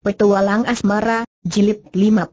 Petualang Asmara, Jilid 50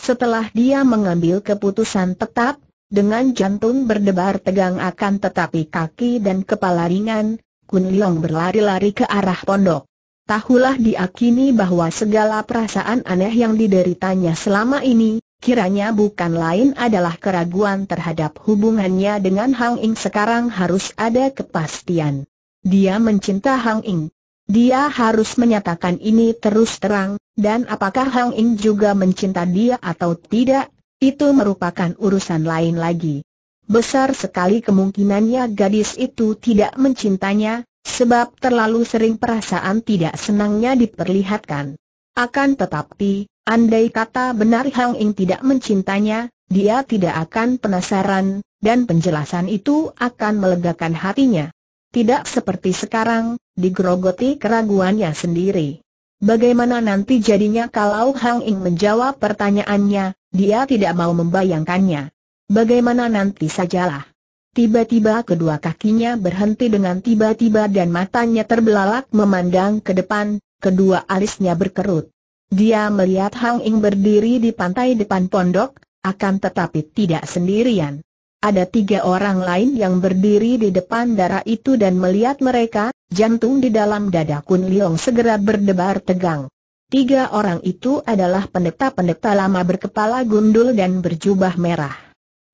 Setelah dia mengambil keputusan tetap, dengan jantung berdebar tegang akan tetapi kaki dan kepala ringan, Kun Leong berlari-lari ke arah pondok. Tahulah diakini bahwa segala perasaan aneh yang dideritanya selama ini, kiranya bukan lain adalah keraguan terhadap hubungannya dengan Hang Ing sekarang harus ada kepastian. Dia mencinta Hang Ing, dia harus menyatakan ini terus terang, dan apakah Hang Ying juga mencinta dia atau tidak, itu merupakan urusan lain lagi. Besar sekali kemungkinannya gadis itu tidak mencintanya, sebab terlalu sering perasaan tidak senangnya diperlihatkan. Akan tetapi, andai kata benar Hang Ing tidak mencintanya, dia tidak akan penasaran, dan penjelasan itu akan melegakan hatinya. Tidak seperti sekarang, digerogoti keraguannya sendiri. Bagaimana nanti jadinya kalau Hang Ing menjawab pertanyaannya, dia tidak mau membayangkannya. Bagaimana nanti sajalah. Tiba-tiba kedua kakinya berhenti dengan tiba-tiba dan matanya terbelalak memandang ke depan, kedua alisnya berkerut. Dia melihat Hang Ing berdiri di pantai depan pondok, akan tetapi tidak sendirian. Ada tiga orang lain yang berdiri di depan darah itu dan melihat mereka, Jantung di dalam dada Kun Leong segera berdebar tegang. Tiga orang itu adalah pendeta-pendeta lama berkepala gundul dan berjubah merah.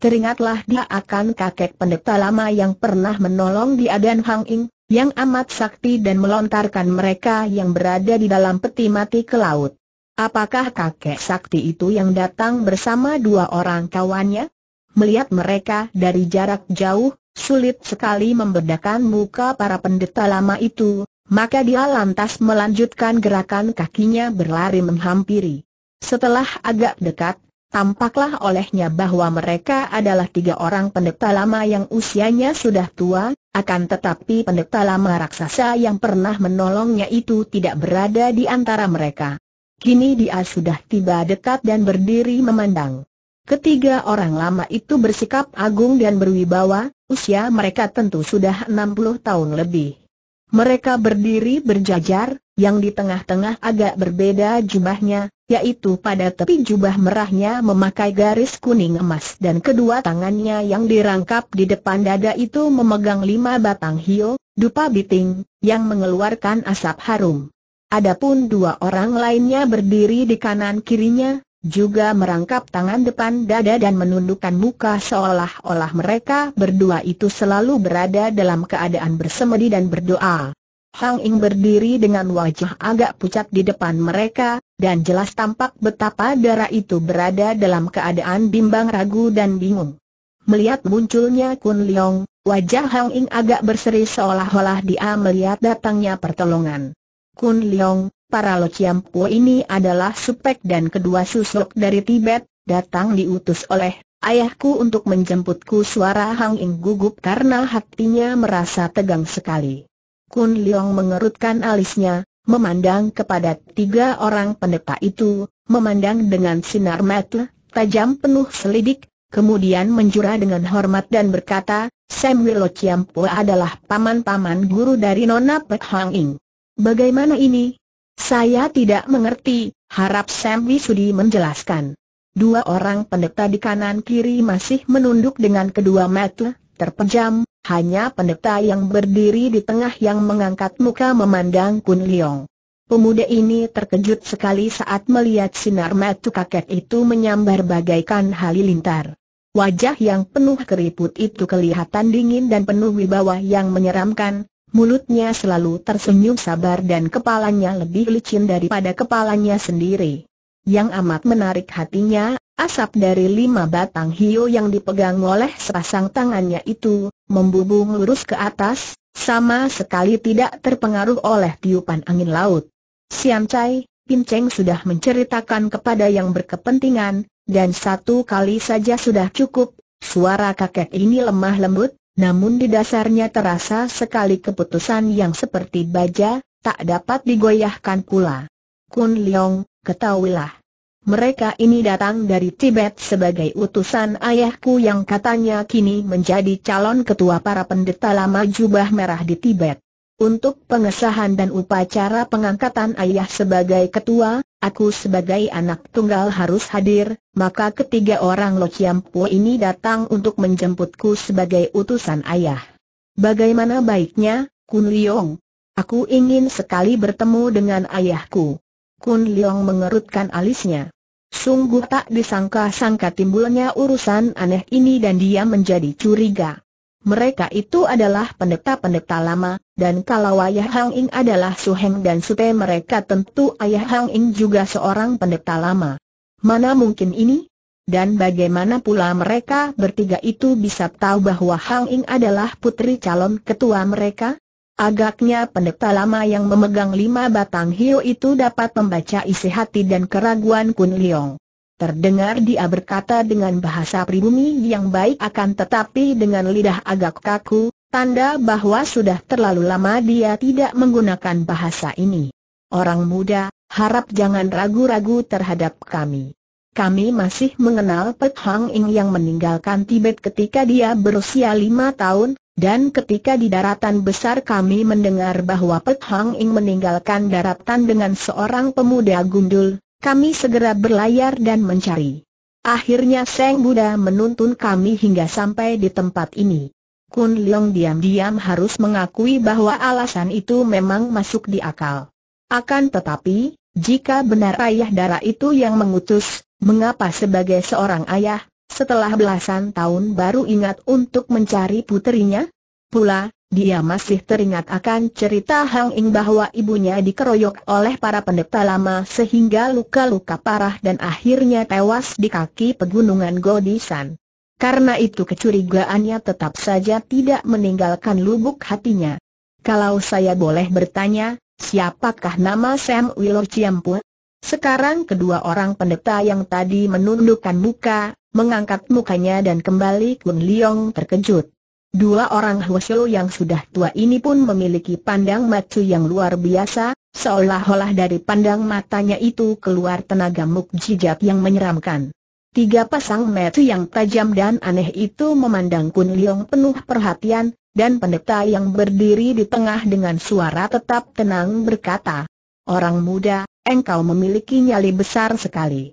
Teringatlah dia akan kakek pendeta lama yang pernah menolong di Adan Hang Ing, yang amat sakti dan melontarkan mereka yang berada di dalam peti mati ke laut. Apakah kakek sakti itu yang datang bersama dua orang kawannya? Melihat mereka dari jarak jauh, Sulit sekali membedakan muka para pendeta lama itu, maka dia lantas melanjutkan gerakan kakinya berlari menghampiri. Setelah agak dekat, tampaklah olehnya bahwa mereka adalah tiga orang pendeta lama yang usianya sudah tua, akan tetapi pendeta lama raksasa yang pernah menolongnya itu tidak berada di antara mereka. Kini dia sudah tiba dekat dan berdiri memandang. Ketiga orang lama itu bersikap agung dan berwibawa, usia mereka tentu sudah 60 tahun lebih. Mereka berdiri berjajar, yang di tengah-tengah agak berbeda jubahnya, yaitu pada tepi jubah merahnya memakai garis kuning emas dan kedua tangannya yang dirangkap di depan dada itu memegang lima batang hio, dupa biting, yang mengeluarkan asap harum. Adapun dua orang lainnya berdiri di kanan kirinya, juga merangkap tangan depan dada dan menundukkan muka seolah-olah mereka berdua itu selalu berada dalam keadaan bersemedi dan berdoa. Hang Ing berdiri dengan wajah agak pucat di depan mereka, dan jelas tampak betapa darah itu berada dalam keadaan bimbang ragu dan bingung. Melihat munculnya Kun Leong, wajah Hang Ing agak berseri seolah-olah dia melihat datangnya pertolongan. Kun Leong, para Lo Chiam Po ini adalah supek dan kedua susuk dari Tibet, datang diutus oleh ayahku untuk menjemputku suara Hang Ing gugup karena hatinya merasa tegang sekali. Kun Leong mengerutkan alisnya, memandang kepada tiga orang pendeta itu, memandang dengan sinar mata tajam penuh selidik, kemudian menjura dengan hormat dan berkata, "Samuel Lo Chiam Po adalah paman-paman guru dari Nona Pek Hang Ing. Bagaimana ini? Saya tidak mengerti, harap Sam Wisudi menjelaskan. Dua orang pendeta di kanan kiri masih menunduk dengan kedua mata, terpejam, hanya pendeta yang berdiri di tengah yang mengangkat muka memandang Kun Leong. Pemuda ini terkejut sekali saat melihat sinar mata kakek itu menyambar bagaikan halilintar. Wajah yang penuh keriput itu kelihatan dingin dan penuh wibawa yang menyeramkan, mulutnya selalu tersenyum sabar dan kepalanya lebih licin daripada kepalanya sendiri. Yang amat menarik hatinya, asap dari lima batang hiu yang dipegang oleh sepasang tangannya itu, membubung lurus ke atas, sama sekali tidak terpengaruh oleh tiupan angin laut. Siam Chai, Pin Cheng sudah menceritakan kepada yang berkepentingan, dan satu kali saja sudah cukup, suara kakek ini lemah lembut, namun di dasarnya terasa sekali keputusan yang seperti baja, tak dapat digoyahkan pula. Kun Leong, ketahuilah. Mereka ini datang dari Tibet sebagai utusan ayahku yang katanya kini menjadi calon ketua para pendeta lama jubah merah di Tibet. Untuk pengesahan dan upacara pengangkatan ayah sebagai ketua, Aku sebagai anak tunggal harus hadir, maka ketiga orang Lo Chiam Po ini datang untuk menjemputku sebagai utusan ayah. Bagaimana baiknya, Kun Liong? Aku ingin sekali bertemu dengan ayahku. Kun Liong mengerutkan alisnya. Sungguh tak disangka-sangka timbulnya urusan aneh ini dan dia menjadi curiga. Mereka itu adalah pendeta-pendeta lama, dan kalau Ayah Hang Ing adalah Su Heng dan Su mereka tentu Ayah Hang Ing juga seorang pendeta lama. Mana mungkin ini? Dan bagaimana pula mereka bertiga itu bisa tahu bahwa Hang Ing adalah putri calon ketua mereka? Agaknya pendeta lama yang memegang lima batang hiu itu dapat membaca isi hati dan keraguan Kun Leong. Terdengar dia berkata dengan bahasa pribumi yang baik akan tetapi dengan lidah agak kaku, tanda bahwa sudah terlalu lama dia tidak menggunakan bahasa ini. Orang muda, harap jangan ragu-ragu terhadap kami. Kami masih mengenal Pet Hang Ing yang meninggalkan Tibet ketika dia berusia lima tahun, dan ketika di daratan besar kami mendengar bahwa Pet Hang Ing meninggalkan daratan dengan seorang pemuda gundul, kami segera berlayar dan mencari. Akhirnya Seng Buddha menuntun kami hingga sampai di tempat ini. Kun Leong diam-diam harus mengakui bahwa alasan itu memang masuk di akal. Akan tetapi, jika benar ayah darah itu yang mengutus, mengapa sebagai seorang ayah, setelah belasan tahun baru ingat untuk mencari puterinya? Pula, dia masih teringat akan cerita Hang Ing bahwa ibunya dikeroyok oleh para pendeta lama sehingga luka-luka parah dan akhirnya tewas di kaki pegunungan Godisan. Karena itu kecurigaannya tetap saja tidak meninggalkan lubuk hatinya. Kalau saya boleh bertanya, siapakah nama Sam Willow Ciampu? Sekarang kedua orang pendeta yang tadi menundukkan muka, mengangkat mukanya dan kembali Kun Liong terkejut. Dua orang Hwasyo yang sudah tua ini pun memiliki pandang macu yang luar biasa, seolah-olah dari pandang matanya itu keluar tenaga mukjizat yang menyeramkan. Tiga pasang mata yang tajam dan aneh itu memandang Kun Leong penuh perhatian, dan pendeta yang berdiri di tengah dengan suara tetap tenang berkata, Orang muda, engkau memiliki nyali besar sekali.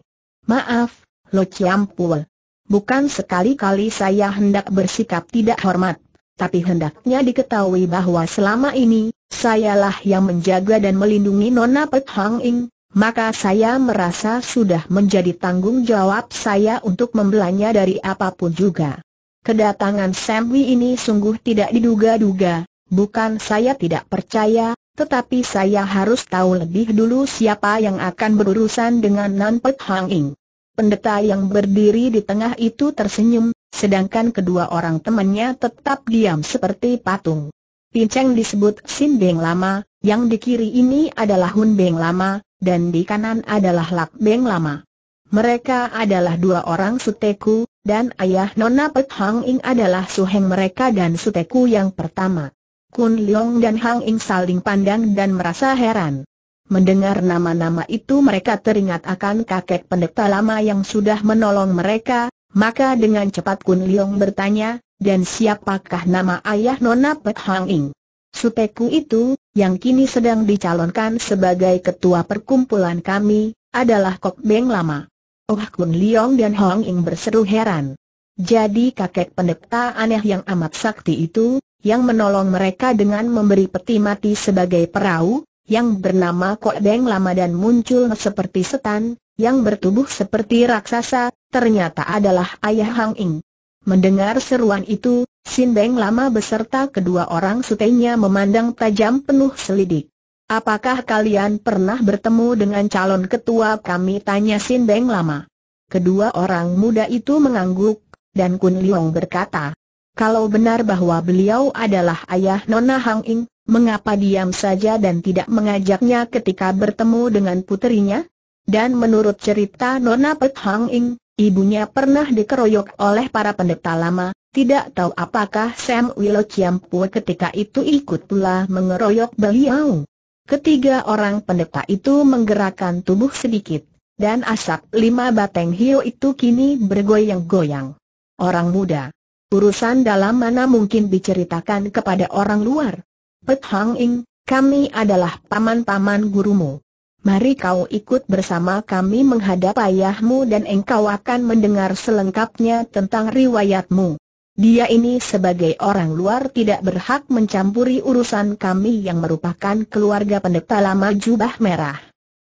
Maaf, Lo Chiam Pul, Bukan sekali-kali saya hendak bersikap tidak hormat, tapi hendaknya diketahui bahwa selama ini, sayalah yang menjaga dan melindungi Nona Pek Hang Ing, maka saya merasa sudah menjadi tanggung jawab saya untuk membelanya dari apapun juga. Kedatangan Samwi ini sungguh tidak diduga-duga, bukan saya tidak percaya, tetapi saya harus tahu lebih dulu siapa yang akan berurusan dengan Nan Pek Hang Ing. Pendeta yang berdiri di tengah itu tersenyum, sedangkan kedua orang temannya tetap diam seperti patung. Pinceng disebut Sin Beng Lama, yang di kiri ini adalah Hun Beng Lama, dan di kanan adalah Lak Beng Lama. Mereka adalah dua orang Suteku, dan ayah Nona Pek Hang Ing adalah Suheng mereka dan Suteku yang pertama. Kun Leong dan Hang Ing saling pandang dan merasa heran. Mendengar nama-nama itu mereka teringat akan kakek pendeta lama yang sudah menolong mereka, maka dengan cepat Kun Leong bertanya, dan siapakah nama ayah Nona Pek Hang Ing? Supeku itu, yang kini sedang dicalonkan sebagai ketua perkumpulan kami, adalah Kok Beng Lama. Oh Kun Leong dan Hong Ing berseru heran. Jadi kakek pendeta aneh yang amat sakti itu, yang menolong mereka dengan memberi peti mati sebagai perahu, yang bernama Kok Beng Lama dan muncul seperti setan, yang bertubuh seperti raksasa, ternyata adalah ayah Hang Ing. Mendengar seruan itu, Sin Beng Lama beserta kedua orang sutenya memandang tajam penuh selidik. Apakah kalian pernah bertemu dengan calon ketua kami? Tanya Sin Beng Lama. Kedua orang muda itu mengangguk, dan Kun Liong berkata, kalau benar bahwa beliau adalah ayah Nona Hang Ing, mengapa diam saja dan tidak mengajaknya ketika bertemu dengan puterinya? Dan menurut cerita Nona Pet Hang Ing, ibunya pernah dikeroyok oleh para pendeta lama, tidak tahu apakah Sam Willow Chiampua ketika itu ikut pula mengeroyok beliau. Ketiga orang pendeta itu menggerakkan tubuh sedikit, dan asap lima batang hiu itu kini bergoyang-goyang. Orang muda. Urusan dalam mana mungkin diceritakan kepada orang luar? Pet Hang Ing, kami adalah paman-paman gurumu. Mari kau ikut bersama kami menghadap ayahmu dan engkau akan mendengar selengkapnya tentang riwayatmu. Dia ini sebagai orang luar tidak berhak mencampuri urusan kami yang merupakan keluarga pendeta lama jubah merah.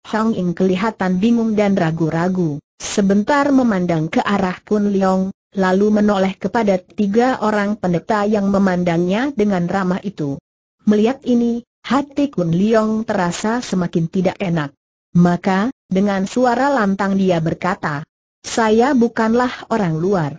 Hang Ing kelihatan bingung dan ragu-ragu, sebentar memandang ke arah Kun Leong, lalu menoleh kepada tiga orang pendeta yang memandangnya dengan ramah itu. Melihat ini, hati Kun Leong terasa semakin tidak enak. Maka, dengan suara lantang dia berkata, saya bukanlah orang luar.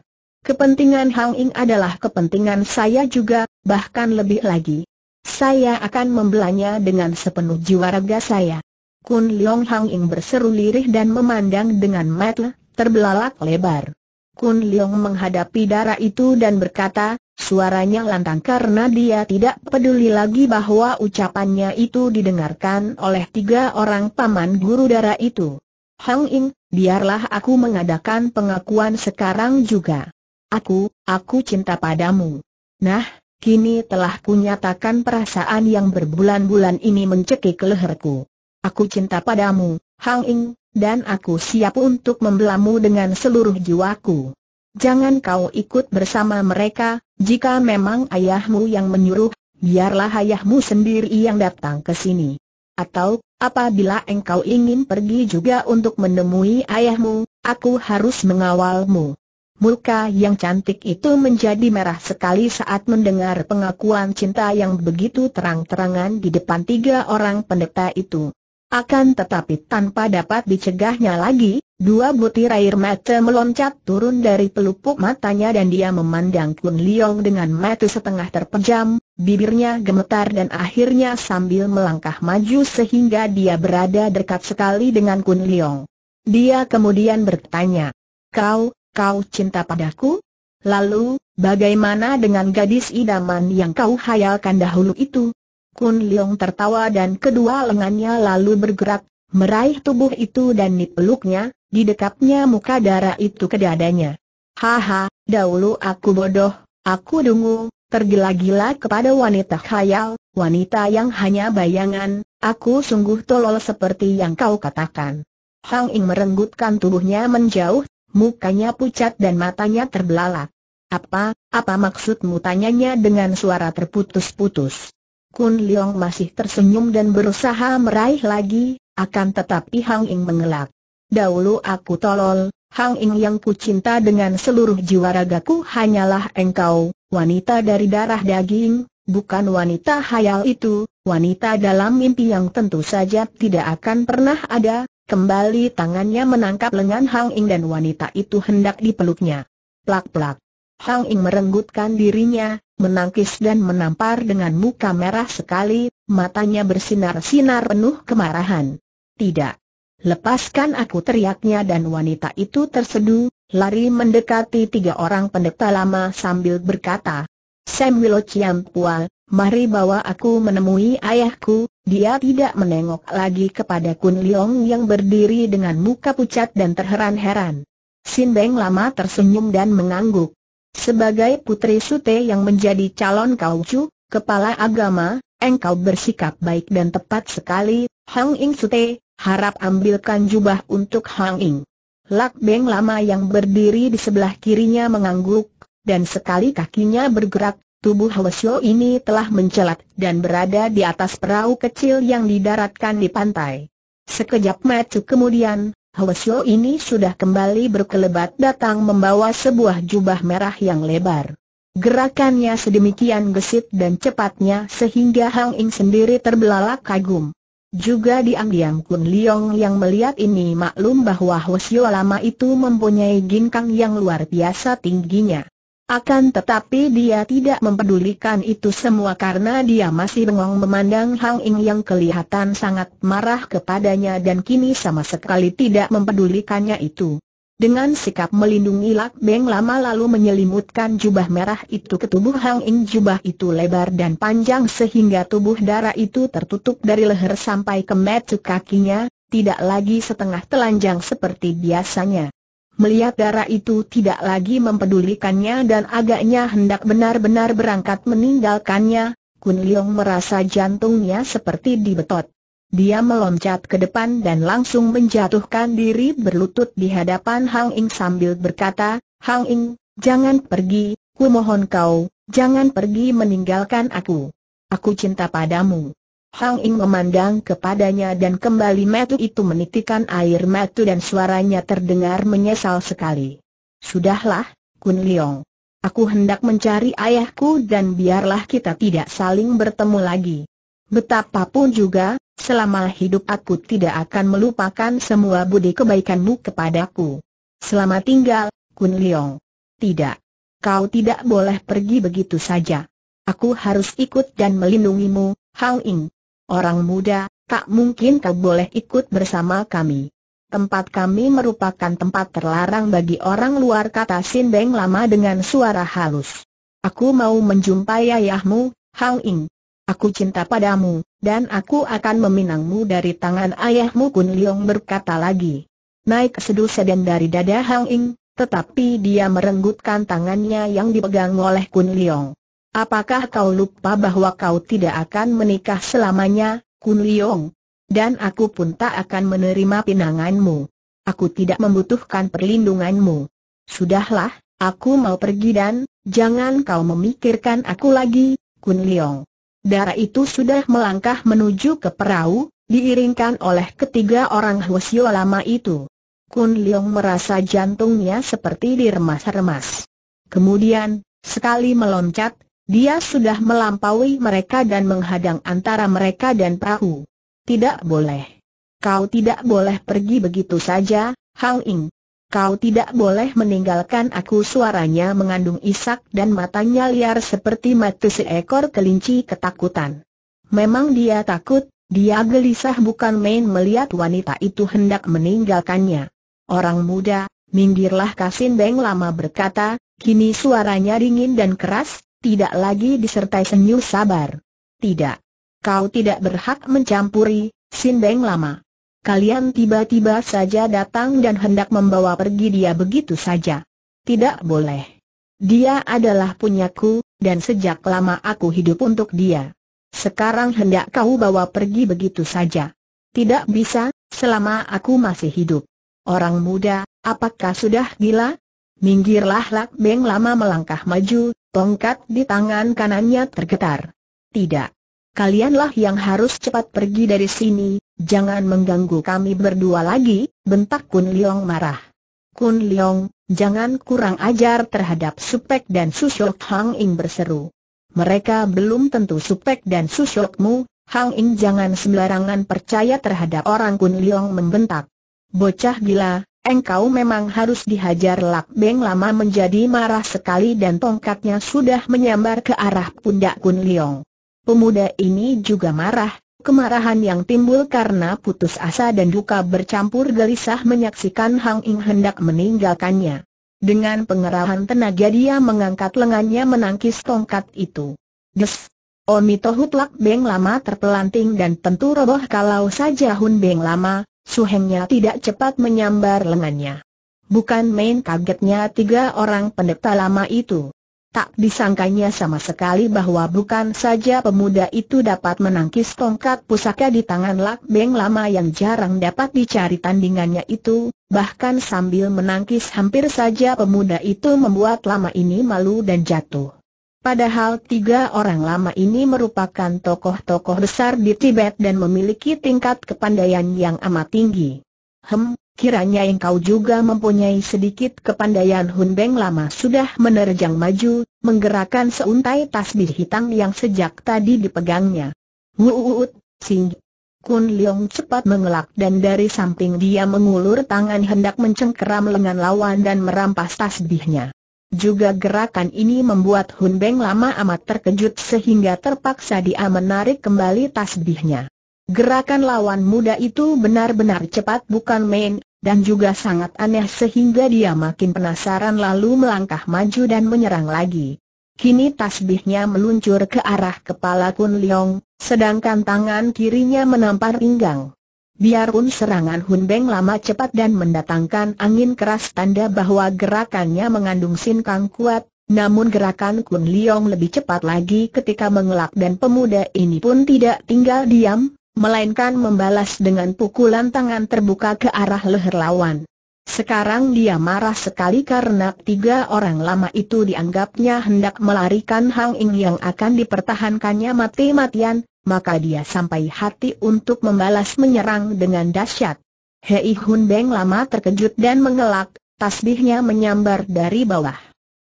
Kepentingan Hang Ing adalah kepentingan saya juga, bahkan lebih lagi. Saya akan membelanya dengan sepenuh jiwa raga saya. Kun Leong Hang Ing berseru lirih dan memandang dengan mata terbelalak lebar. Kun Leong menghadapi darah itu dan berkata, Suaranya lantang karena dia tidak peduli lagi bahwa ucapannya itu didengarkan oleh tiga orang paman guru dara itu. Hang Ing, biarlah aku mengadakan pengakuan sekarang juga. Aku, aku cinta padamu. Nah, kini telah kunyatakan perasaan yang berbulan-bulan ini mencekik leherku. Aku cinta padamu, Hang Ing, dan aku siap untuk membelamu dengan seluruh jiwaku. Jangan kau ikut bersama mereka, jika memang ayahmu yang menyuruh, biarlah ayahmu sendiri yang datang ke sini. Atau, apabila engkau ingin pergi juga untuk menemui ayahmu, aku harus mengawalmu. Muka yang cantik itu menjadi merah sekali saat mendengar pengakuan cinta yang begitu terang-terangan di depan tiga orang pendeta itu. Akan tetapi tanpa dapat dicegahnya lagi, dua butir air mata meloncat turun dari pelupuk matanya dan dia memandang Kun Liong dengan mata setengah terpejam, bibirnya gemetar dan akhirnya sambil melangkah maju sehingga dia berada dekat sekali dengan Kun Liong. Dia kemudian bertanya, Kau, kau cinta padaku? Lalu, bagaimana dengan gadis idaman yang kau hayalkan dahulu itu? Kun Leong tertawa dan kedua lengannya lalu bergerak, meraih tubuh itu dan dipeluknya, didekapnya muka darah itu ke dadanya. Haha, dahulu aku bodoh, aku dungu, tergila-gila kepada wanita khayal, wanita yang hanya bayangan, aku sungguh tolol seperti yang kau katakan. Hang Ing merenggutkan tubuhnya menjauh, mukanya pucat dan matanya terbelalak. Apa, apa maksudmu tanyanya dengan suara terputus-putus? Kun Leong masih tersenyum dan berusaha meraih lagi, akan tetapi Hang Ying mengelak. Dahulu aku tolol, Hang Ying yang kucinta dengan seluruh jiwa ragaku hanyalah engkau, wanita dari darah daging, bukan wanita hayal itu, wanita dalam mimpi yang tentu saja tidak akan pernah ada. Kembali tangannya menangkap lengan Hang Ying dan wanita itu hendak dipeluknya. Plak-plak. Hang Ing merenggutkan dirinya, menangkis dan menampar dengan muka merah sekali, matanya bersinar-sinar penuh kemarahan. Tidak. Lepaskan aku teriaknya dan wanita itu terseduh, lari mendekati tiga orang pendeta lama sambil berkata, Sam Chiam Pua, mari bawa aku menemui ayahku, dia tidak menengok lagi kepada Kun Leong yang berdiri dengan muka pucat dan terheran-heran. Sin Beng lama tersenyum dan mengangguk. Sebagai putri sute yang menjadi calon kaucu, kepala agama, engkau bersikap baik dan tepat sekali, Hang Ing Sute, harap ambilkan jubah untuk Hang Ing. Lak Beng lama yang berdiri di sebelah kirinya mengangguk, dan sekali kakinya bergerak, tubuh Hwasyo ini telah mencelat dan berada di atas perahu kecil yang didaratkan di pantai. Sekejap mata kemudian, Hwesyo ini sudah kembali berkelebat datang membawa sebuah jubah merah yang lebar. Gerakannya sedemikian gesit dan cepatnya sehingga Hang Ing sendiri terbelalak kagum. Juga diam-diam Kun Liong yang melihat ini maklum bahwa Hwesyo lama itu mempunyai ginkang yang luar biasa tingginya. Akan tetapi dia tidak mempedulikan itu semua karena dia masih bengong memandang Hang Ing yang kelihatan sangat marah kepadanya dan kini sama sekali tidak mempedulikannya itu. Dengan sikap melindungi Lak Beng lama lalu menyelimutkan jubah merah itu ke tubuh Hang Ing jubah itu lebar dan panjang sehingga tubuh darah itu tertutup dari leher sampai ke metu kakinya, tidak lagi setengah telanjang seperti biasanya. Melihat darah itu tidak lagi mempedulikannya dan agaknya hendak benar-benar berangkat meninggalkannya, Kun Leong merasa jantungnya seperti dibetot. Dia meloncat ke depan dan langsung menjatuhkan diri berlutut di hadapan Hang Ing sambil berkata, Hang Ing, jangan pergi, ku mohon kau, jangan pergi meninggalkan aku. Aku cinta padamu. Hang Ing memandang kepadanya dan kembali metu itu menitikan air metu dan suaranya terdengar menyesal sekali. Sudahlah, Kun Leong. Aku hendak mencari ayahku dan biarlah kita tidak saling bertemu lagi. Betapapun juga, selama hidup aku tidak akan melupakan semua budi kebaikanmu kepadaku. Selama tinggal, Kun Leong. Tidak. Kau tidak boleh pergi begitu saja. Aku harus ikut dan melindungimu, Hang Ing. Orang muda, tak mungkin kau boleh ikut bersama kami. Tempat kami merupakan tempat terlarang bagi orang luar kata Beng lama dengan suara halus. Aku mau menjumpai ayahmu, Hang Ing. Aku cinta padamu, dan aku akan meminangmu dari tangan ayahmu Kun Leong berkata lagi. Naik seduh sedan dari dada Hang Ing, tetapi dia merenggutkan tangannya yang dipegang oleh Kun Leong. Apakah kau lupa bahwa kau tidak akan menikah selamanya, Kun Liong? Dan aku pun tak akan menerima pinanganmu. Aku tidak membutuhkan perlindunganmu. Sudahlah, aku mau pergi dan, jangan kau memikirkan aku lagi, Kun Liong. Darah itu sudah melangkah menuju ke perahu, diiringkan oleh ketiga orang Hwasyo lama itu. Kun Liong merasa jantungnya seperti diremas-remas. Kemudian, sekali meloncat, dia sudah melampaui mereka dan menghadang antara mereka dan perahu. Tidak boleh. Kau tidak boleh pergi begitu saja, Hang Ing. Kau tidak boleh meninggalkan aku suaranya mengandung isak dan matanya liar seperti mati seekor kelinci ketakutan. Memang dia takut, dia gelisah bukan main melihat wanita itu hendak meninggalkannya. Orang muda, minggirlah Kasin Beng lama berkata, kini suaranya dingin dan keras, tidak lagi disertai senyum sabar. Tidak. Kau tidak berhak mencampuri, Sindeng lama. Kalian tiba-tiba saja datang dan hendak membawa pergi dia begitu saja. Tidak boleh. Dia adalah punyaku, dan sejak lama aku hidup untuk dia. Sekarang hendak kau bawa pergi begitu saja. Tidak bisa, selama aku masih hidup. Orang muda, apakah sudah gila? Minggirlah Lak Beng lama melangkah maju, tongkat di tangan kanannya tergetar. Tidak. Kalianlah yang harus cepat pergi dari sini, jangan mengganggu kami berdua lagi, bentak Kun Leong marah. Kun Leong, jangan kurang ajar terhadap Supek dan Susyok Hang Ing berseru. Mereka belum tentu Supek dan Susyokmu, Hang Ing jangan sembarangan percaya terhadap orang Kun Leong membentak. Bocah gila, engkau memang harus dihajar Lak Beng lama menjadi marah sekali dan tongkatnya sudah menyambar ke arah pundak Kun Leong. Pemuda ini juga marah, kemarahan yang timbul karena putus asa dan duka bercampur gelisah menyaksikan Hang Ing hendak meninggalkannya. Dengan pengerahan tenaga dia mengangkat lengannya menangkis tongkat itu. Des! Omito Hutlak Beng Lama terpelanting dan tentu roboh kalau saja Hun Beng Lama, Suhengnya tidak cepat menyambar lengannya. Bukan main kagetnya tiga orang pendeta lama itu. Tak disangkanya sama sekali bahwa bukan saja pemuda itu dapat menangkis tongkat pusaka di tangan Lak Beng lama yang jarang dapat dicari tandingannya itu, bahkan sambil menangkis hampir saja pemuda itu membuat lama ini malu dan jatuh. Padahal tiga orang lama ini merupakan tokoh-tokoh besar di Tibet dan memiliki tingkat kepandaian yang amat tinggi. Hem, kiranya engkau juga mempunyai sedikit kepandaian Hun Beng lama sudah menerjang maju, menggerakkan seuntai tasbih hitam yang sejak tadi dipegangnya. Wuuut, Sing. Kun Leong cepat mengelak dan dari samping dia mengulur tangan hendak mencengkeram lengan lawan dan merampas tasbihnya. Juga gerakan ini membuat Hun Beng lama amat terkejut sehingga terpaksa dia menarik kembali tasbihnya. Gerakan lawan muda itu benar-benar cepat bukan main, dan juga sangat aneh sehingga dia makin penasaran lalu melangkah maju dan menyerang lagi. Kini tasbihnya meluncur ke arah kepala Kun Leong, sedangkan tangan kirinya menampar pinggang. Biarpun serangan Hun Beng lama cepat dan mendatangkan angin keras tanda bahwa gerakannya mengandung sin kang kuat, namun gerakan Kun Liong lebih cepat lagi ketika mengelak dan pemuda ini pun tidak tinggal diam, melainkan membalas dengan pukulan tangan terbuka ke arah leher lawan. Sekarang dia marah sekali karena tiga orang lama itu dianggapnya hendak melarikan Hang Ing yang akan dipertahankannya mati-matian, maka dia sampai hati untuk membalas menyerang dengan dahsyat. Hei Hun Beng lama terkejut dan mengelak, tasbihnya menyambar dari bawah.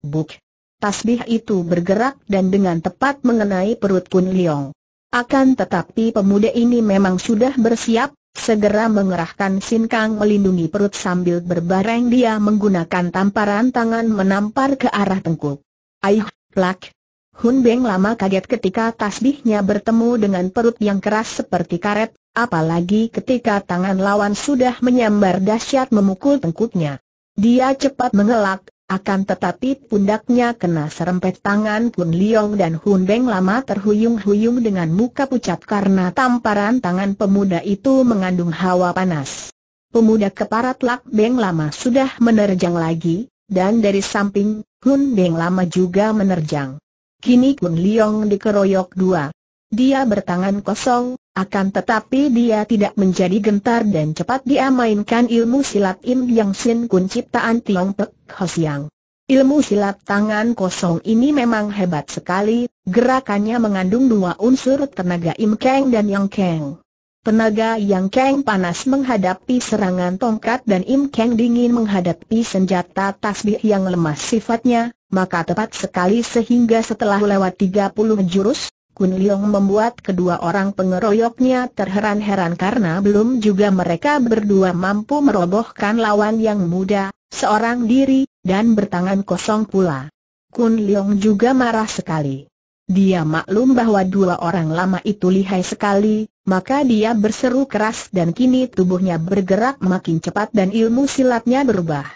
Buk! Tasbih itu bergerak dan dengan tepat mengenai perut Kun Leong. Akan tetapi pemuda ini memang sudah bersiap, segera mengerahkan sinkang melindungi perut sambil berbareng dia menggunakan tamparan tangan menampar ke arah tengkuk. Ayuh, plak! Hun Beng lama kaget ketika tasbihnya bertemu dengan perut yang keras seperti karet, apalagi ketika tangan lawan sudah menyambar dahsyat memukul tengkuknya. Dia cepat mengelak, akan tetapi pundaknya kena serempet tangan Kun Liong dan Hun Beng lama terhuyung-huyung dengan muka pucat karena tamparan tangan pemuda itu mengandung hawa panas. Pemuda keparat Lak Beng Lama sudah menerjang lagi, dan dari samping, Hun Beng Lama juga menerjang. Kini Kun Liong dikeroyok dua. Dia bertangan kosong, akan tetapi dia tidak menjadi gentar dan cepat dia mainkan ilmu silat Im Yang Sin Kun ciptaan Tiong Pek Ho Siang. Ilmu silat tangan kosong ini memang hebat sekali, gerakannya mengandung dua unsur tenaga Im Keng dan Yang Keng. Tenaga Yang Keng panas menghadapi serangan tongkat dan Im Keng dingin menghadapi senjata tasbih yang lemah sifatnya, maka tepat sekali sehingga setelah lewat 30 jurus, Kun Liong membuat kedua orang pengeroyoknya terheran-heran karena belum juga mereka berdua mampu merobohkan lawan yang muda, seorang diri, dan bertangan kosong pula. Kun Liong juga marah sekali. Dia maklum bahwa dua orang lama itu lihai sekali, maka dia berseru keras dan kini tubuhnya bergerak makin cepat dan ilmu silatnya berubah.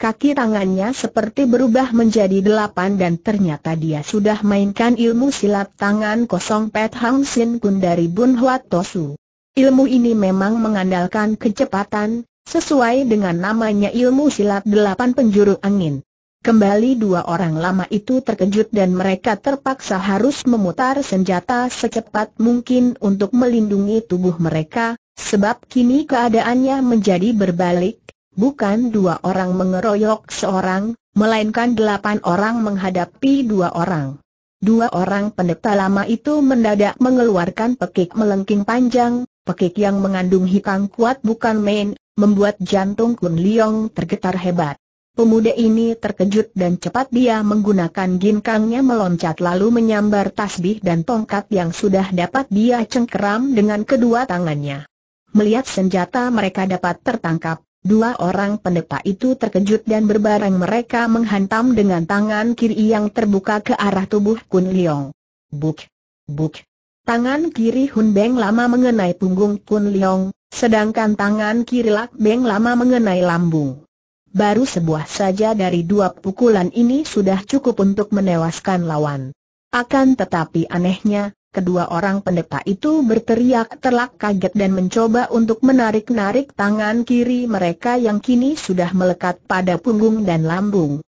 Kaki tangannya seperti berubah menjadi delapan dan ternyata dia sudah mainkan ilmu silat tangan kosong Pet Hang Sin Kun dari Bun Huat Tosu. Ilmu ini memang mengandalkan kecepatan, sesuai dengan namanya ilmu silat delapan penjuru angin. Kembali dua orang lama itu terkejut dan mereka terpaksa harus memutar senjata secepat mungkin untuk melindungi tubuh mereka, sebab kini keadaannya menjadi berbalik, Bukan dua orang mengeroyok seorang, melainkan delapan orang menghadapi dua orang. Dua orang pendeta lama itu mendadak mengeluarkan pekik melengking panjang, pekik yang mengandung hikang kuat bukan main, membuat jantung Kun Liong tergetar hebat. Pemuda ini terkejut dan cepat dia menggunakan ginkangnya meloncat lalu menyambar tasbih dan tongkat yang sudah dapat dia cengkeram dengan kedua tangannya. Melihat senjata mereka dapat tertangkap, Dua orang pendeta itu terkejut dan berbareng mereka menghantam dengan tangan kiri yang terbuka ke arah tubuh Kun Leong. Buk! Buk! Tangan kiri Hun Beng lama mengenai punggung Kun Leong, sedangkan tangan kiri Lak Beng lama mengenai lambung. Baru sebuah saja dari dua pukulan ini sudah cukup untuk menewaskan lawan. Akan tetapi anehnya, kedua orang pendeta itu berteriak terlak kaget dan mencoba untuk menarik-narik tangan kiri mereka yang kini sudah melekat pada punggung dan lambung.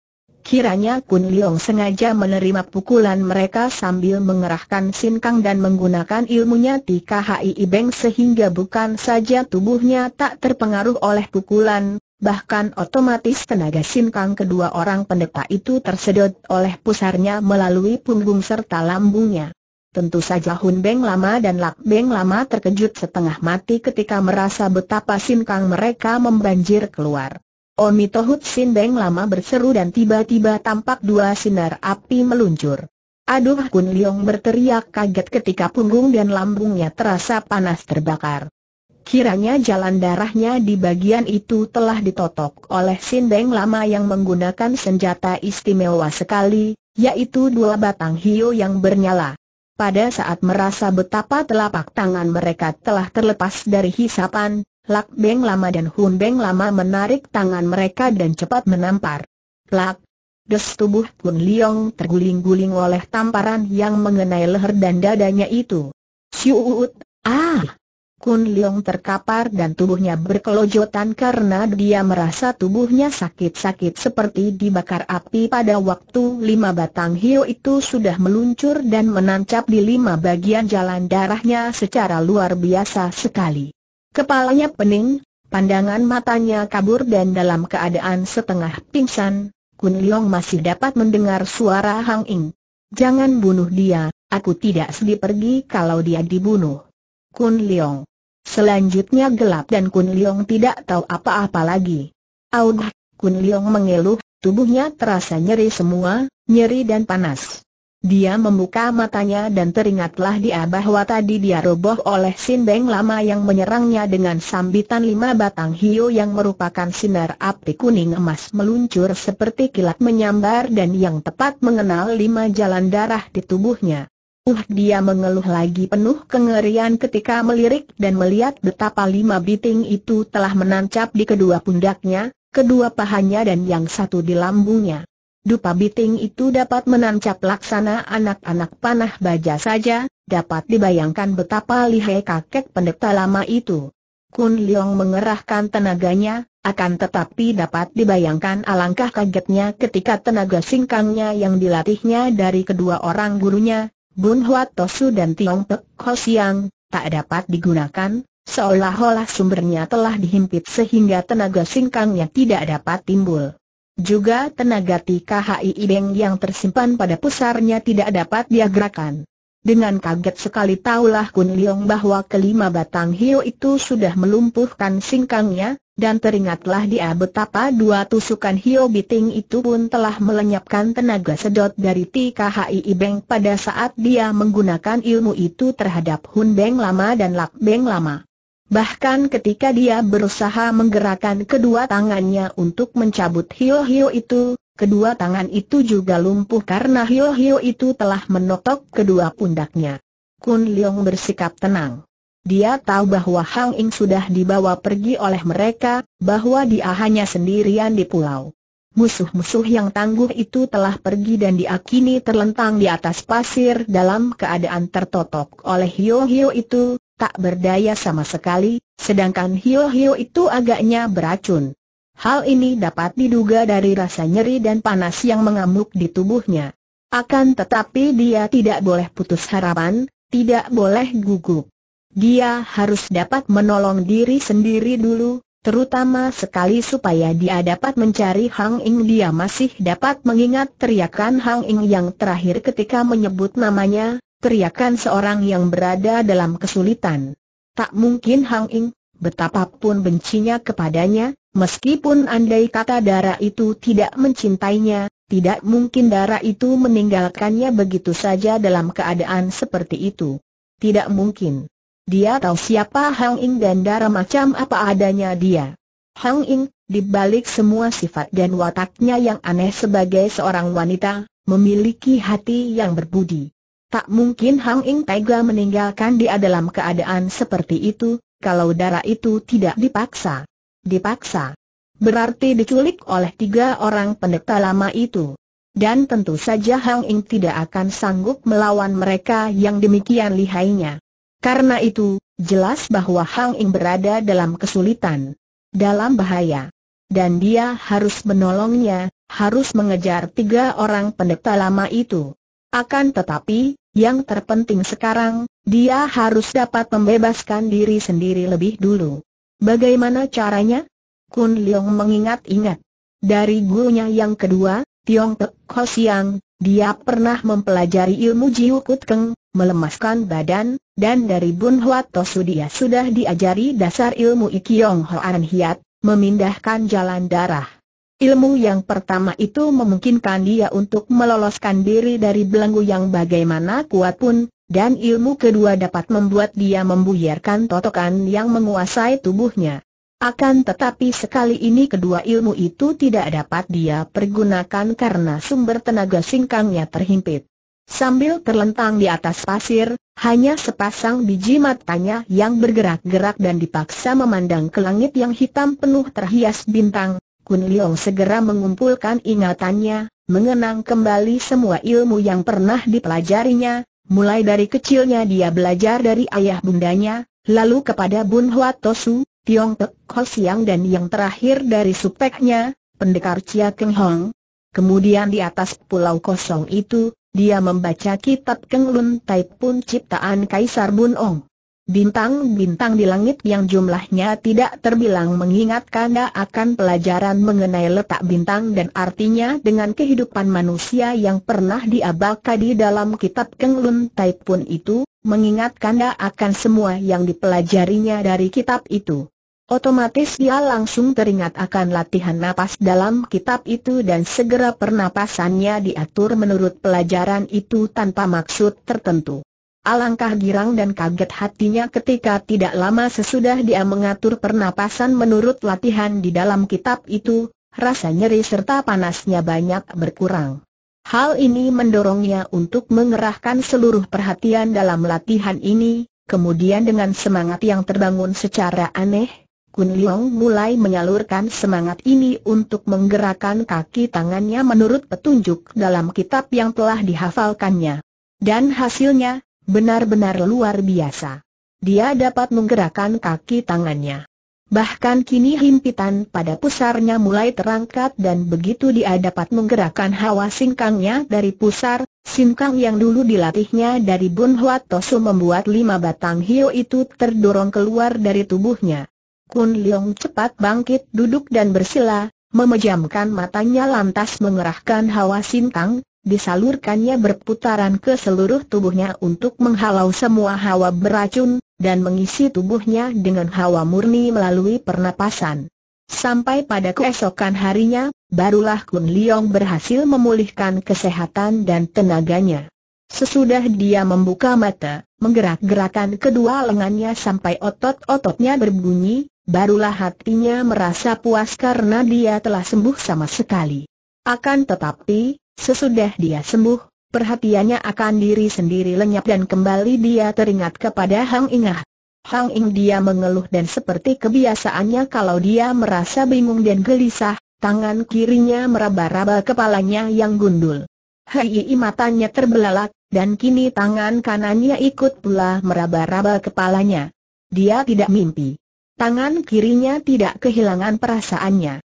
Kiranya Kun Liong sengaja menerima pukulan mereka sambil mengerahkan sinkang dan menggunakan ilmunya di Khi Beng sehingga bukan saja tubuhnya tak terpengaruh oleh pukulan, bahkan otomatis tenaga sinkang kedua orang pendeta itu tersedot oleh pusarnya melalui punggung serta lambungnya. Tentu saja Hun Beng Lama dan Lak Beng Lama terkejut setengah mati ketika merasa betapa Kang mereka membanjir keluar. Omi Tohut Sin Beng Lama berseru dan tiba-tiba tampak dua sinar api meluncur. Aduh Kun Leong berteriak kaget ketika punggung dan lambungnya terasa panas terbakar. Kiranya jalan darahnya di bagian itu telah ditotok oleh Sin Beng Lama yang menggunakan senjata istimewa sekali, yaitu dua batang hio yang bernyala. Pada saat merasa betapa telapak tangan mereka telah terlepas dari hisapan, Lak Beng Lama dan Hun Beng Lama menarik tangan mereka dan cepat menampar. Plak! Des tubuh Kun Liong terguling-guling oleh tamparan yang mengenai leher dan dadanya itu. Siuut! Ah! Kun Leong terkapar dan tubuhnya berkelojotan karena dia merasa tubuhnya sakit-sakit seperti dibakar api pada waktu lima batang hio itu sudah meluncur dan menancap di lima bagian jalan darahnya secara luar biasa sekali. Kepalanya pening, pandangan matanya kabur dan dalam keadaan setengah pingsan, Kun Leong masih dapat mendengar suara Hang Ing. Jangan bunuh dia, aku tidak sedih pergi kalau dia dibunuh. Kun Leong. Selanjutnya gelap dan Kun Leong tidak tahu apa-apa lagi. Aug, Kun Leong mengeluh, tubuhnya terasa nyeri semua, nyeri dan panas. Dia membuka matanya dan teringatlah dia bahwa tadi dia roboh oleh Sin Beng lama yang menyerangnya dengan sambitan lima batang hiu yang merupakan sinar api kuning emas meluncur seperti kilat menyambar dan yang tepat mengenal lima jalan darah di tubuhnya. Uh, dia mengeluh lagi penuh kengerian ketika melirik dan melihat betapa lima biting itu telah menancap di kedua pundaknya, kedua pahanya dan yang satu di lambungnya. Dupa biting itu dapat menancap laksana anak-anak panah baja saja, dapat dibayangkan betapa lihai kakek pendeta lama itu. Kun Leong mengerahkan tenaganya, akan tetapi dapat dibayangkan alangkah kagetnya ketika tenaga singkangnya yang dilatihnya dari kedua orang gurunya, Bun Huat Tosu dan Tiong Pek Ho Siang, tak dapat digunakan, seolah-olah sumbernya telah dihimpit sehingga tenaga singkangnya tidak dapat timbul. Juga tenaga TKHI Ibeng yang tersimpan pada pusarnya tidak dapat dia gerakan. Dengan kaget sekali taulah Kun Liong bahwa kelima batang hiu itu sudah melumpuhkan singkangnya, dan teringatlah dia betapa dua tusukan Hio Biting itu pun telah melenyapkan tenaga sedot dari TKHI Beng pada saat dia menggunakan ilmu itu terhadap Hun Beng Lama dan Lap Beng Lama. Bahkan ketika dia berusaha menggerakkan kedua tangannya untuk mencabut Hio-Hio itu, kedua tangan itu juga lumpuh karena Hio-Hio itu telah menotok kedua pundaknya. Kun Leong bersikap tenang. Dia tahu bahwa Hang Ing sudah dibawa pergi oleh mereka, bahwa dia hanya sendirian di pulau. Musuh-musuh yang tangguh itu telah pergi dan diakini terlentang di atas pasir dalam keadaan tertotok oleh Hio-Hio itu, tak berdaya sama sekali, sedangkan Hio-Hio itu agaknya beracun. Hal ini dapat diduga dari rasa nyeri dan panas yang mengamuk di tubuhnya. Akan tetapi dia tidak boleh putus harapan, tidak boleh gugup. Dia harus dapat menolong diri sendiri dulu, terutama sekali supaya dia dapat mencari Hang Ing. Dia masih dapat mengingat teriakan Hang Ing yang terakhir ketika menyebut namanya, teriakan seorang yang berada dalam kesulitan. Tak mungkin Hang Ing, betapapun bencinya kepadanya, meskipun andai kata darah itu tidak mencintainya, tidak mungkin darah itu meninggalkannya begitu saja dalam keadaan seperti itu. Tidak mungkin. Dia tahu siapa Hang Ing dan darah macam apa adanya dia. Hang Ing, dibalik semua sifat dan wataknya yang aneh sebagai seorang wanita, memiliki hati yang berbudi. Tak mungkin Hang Ing tega meninggalkan dia dalam keadaan seperti itu, kalau darah itu tidak dipaksa. Dipaksa. Berarti diculik oleh tiga orang pendeta lama itu. Dan tentu saja Hang Ing tidak akan sanggup melawan mereka yang demikian lihainya. Karena itu, jelas bahwa Hang Ing berada dalam kesulitan, dalam bahaya. Dan dia harus menolongnya, harus mengejar tiga orang pendeta lama itu. Akan tetapi, yang terpenting sekarang, dia harus dapat membebaskan diri sendiri lebih dulu. Bagaimana caranya? Kun Leong mengingat-ingat. Dari gurunya yang kedua, Tiong Tek Ho Siang, dia pernah mempelajari ilmu Jiu Kut melemaskan badan, dan dari Bun Hwa Tosu dia sudah diajari dasar ilmu Ikyong Hoan Hiat, memindahkan jalan darah. Ilmu yang pertama itu memungkinkan dia untuk meloloskan diri dari belenggu yang bagaimana kuat pun, dan ilmu kedua dapat membuat dia membuyarkan totokan yang menguasai tubuhnya. Akan tetapi sekali ini kedua ilmu itu tidak dapat dia pergunakan karena sumber tenaga singkangnya terhimpit. Sambil terlentang di atas pasir, hanya sepasang biji matanya yang bergerak-gerak dan dipaksa memandang ke langit yang hitam penuh terhias bintang, Kun Liang segera mengumpulkan ingatannya, mengenang kembali semua ilmu yang pernah dipelajarinya, mulai dari kecilnya dia belajar dari ayah bundanya, lalu kepada Bun Hwa Tosu, Tiong Tek Ho Siang dan yang terakhir dari supeknya, pendekar Chia Keng Hong. Kemudian di atas pulau kosong itu, dia membaca kitab Keng Lun Tai Pun ciptaan Kaisar Bun Ong. Bintang-bintang di langit yang jumlahnya tidak terbilang mengingatkan akan pelajaran mengenai letak bintang dan artinya dengan kehidupan manusia yang pernah diabalkan di dalam kitab Keng Lun Tai Pun itu, mengingatkan akan semua yang dipelajarinya dari kitab itu. Otomatis dia langsung teringat akan latihan napas dalam kitab itu dan segera pernapasannya diatur menurut pelajaran itu tanpa maksud tertentu. Alangkah girang dan kaget hatinya ketika tidak lama sesudah dia mengatur pernapasan menurut latihan di dalam kitab itu, rasa nyeri serta panasnya banyak berkurang. Hal ini mendorongnya untuk mengerahkan seluruh perhatian dalam latihan ini, kemudian dengan semangat yang terbangun secara aneh, Kun Leong mulai menyalurkan semangat ini untuk menggerakkan kaki tangannya menurut petunjuk dalam kitab yang telah dihafalkannya. Dan hasilnya, benar-benar luar biasa. Dia dapat menggerakkan kaki tangannya. Bahkan kini himpitan pada pusarnya mulai terangkat dan begitu dia dapat menggerakkan hawa singkangnya dari pusar, singkang yang dulu dilatihnya dari Bun Huat Tosu membuat lima batang hio itu terdorong keluar dari tubuhnya. Kun Leong cepat bangkit duduk dan bersila, memejamkan matanya lantas mengerahkan hawa sintang, disalurkannya berputaran ke seluruh tubuhnya untuk menghalau semua hawa beracun, dan mengisi tubuhnya dengan hawa murni melalui pernapasan. Sampai pada keesokan harinya, barulah Kun Leong berhasil memulihkan kesehatan dan tenaganya. Sesudah dia membuka mata, menggerak-gerakan kedua lengannya sampai otot-ototnya berbunyi, barulah hatinya merasa puas karena dia telah sembuh sama sekali. Akan tetapi, sesudah dia sembuh, perhatiannya akan diri sendiri lenyap dan kembali dia teringat kepada Hang Ingah. Hang Ing dia mengeluh dan seperti kebiasaannya kalau dia merasa bingung dan gelisah, tangan kirinya meraba-raba kepalanya yang gundul. Hei matanya terbelalak, dan kini tangan kanannya ikut pula meraba-raba kepalanya. Dia tidak mimpi. Tangan kirinya tidak kehilangan perasaannya.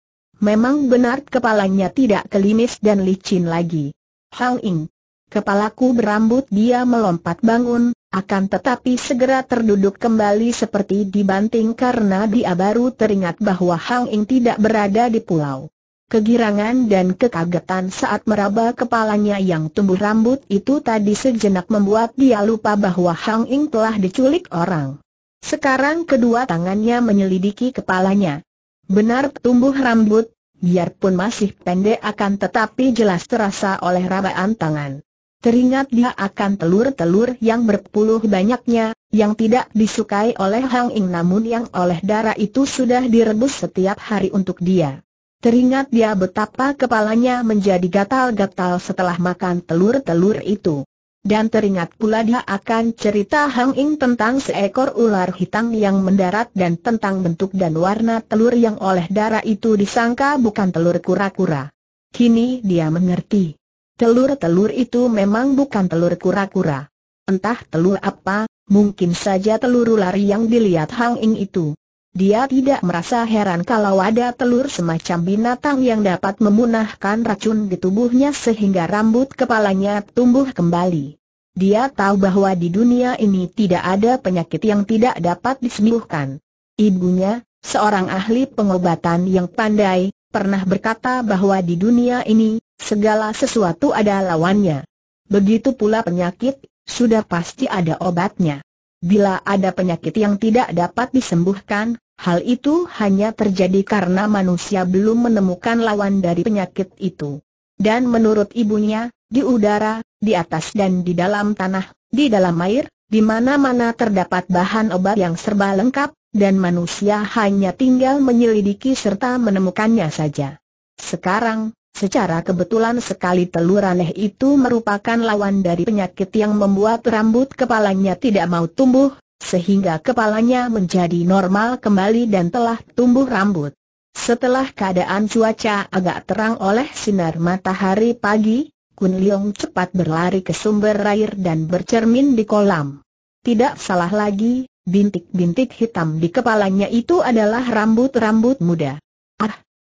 Memang benar kepalanya tidak kelimis dan licin lagi. Hang Ing. Kepalaku berambut dia melompat bangun, akan tetapi segera terduduk kembali seperti dibanting karena dia baru teringat bahwa Hang Ing tidak berada di pulau. Kegirangan dan kekagetan saat meraba kepalanya yang tumbuh rambut itu tadi sejenak membuat dia lupa bahwa Hang Ing telah diculik orang. Sekarang kedua tangannya menyelidiki kepalanya. Benar tumbuh rambut, biarpun masih pendek akan tetapi jelas terasa oleh rabaan tangan. Teringat dia akan telur-telur yang berpuluh banyaknya, yang tidak disukai oleh Hang Ing namun yang oleh darah itu sudah direbus setiap hari untuk dia. Teringat dia betapa kepalanya menjadi gatal-gatal setelah makan telur-telur itu. Dan teringat pula dia akan cerita Hang Ing tentang seekor ular hitam yang mendarat dan tentang bentuk dan warna telur yang oleh darah itu disangka bukan telur kura-kura. Kini dia mengerti. Telur-telur itu memang bukan telur kura-kura. Entah telur apa, mungkin saja telur ular yang dilihat Hang Ing itu. Dia tidak merasa heran kalau ada telur semacam binatang yang dapat memunahkan racun di tubuhnya sehingga rambut kepalanya tumbuh kembali. Dia tahu bahwa di dunia ini tidak ada penyakit yang tidak dapat disembuhkan. Ibunya, seorang ahli pengobatan yang pandai, pernah berkata bahwa di dunia ini, segala sesuatu ada lawannya. Begitu pula penyakit, sudah pasti ada obatnya. Bila ada penyakit yang tidak dapat disembuhkan, hal itu hanya terjadi karena manusia belum menemukan lawan dari penyakit itu. Dan menurut ibunya, di udara, di atas dan di dalam tanah, di dalam air, di mana-mana terdapat bahan obat yang serba lengkap, dan manusia hanya tinggal menyelidiki serta menemukannya saja. Sekarang, Secara kebetulan sekali telur aneh itu merupakan lawan dari penyakit yang membuat rambut kepalanya tidak mau tumbuh, sehingga kepalanya menjadi normal kembali dan telah tumbuh rambut. Setelah keadaan cuaca agak terang oleh sinar matahari pagi, Kun Leong cepat berlari ke sumber air dan bercermin di kolam. Tidak salah lagi, bintik-bintik hitam di kepalanya itu adalah rambut-rambut muda.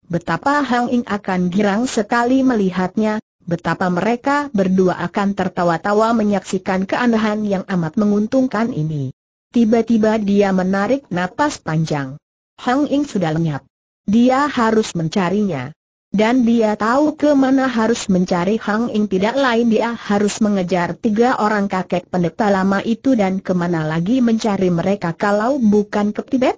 Betapa Hang Ing akan girang sekali melihatnya, betapa mereka berdua akan tertawa-tawa menyaksikan keanehan yang amat menguntungkan ini. Tiba-tiba dia menarik napas panjang. Hang Ing sudah lenyap. Dia harus mencarinya. Dan dia tahu ke mana harus mencari Hang Ing tidak lain dia harus mengejar tiga orang kakek pendeta lama itu dan kemana lagi mencari mereka kalau bukan ke Tibet?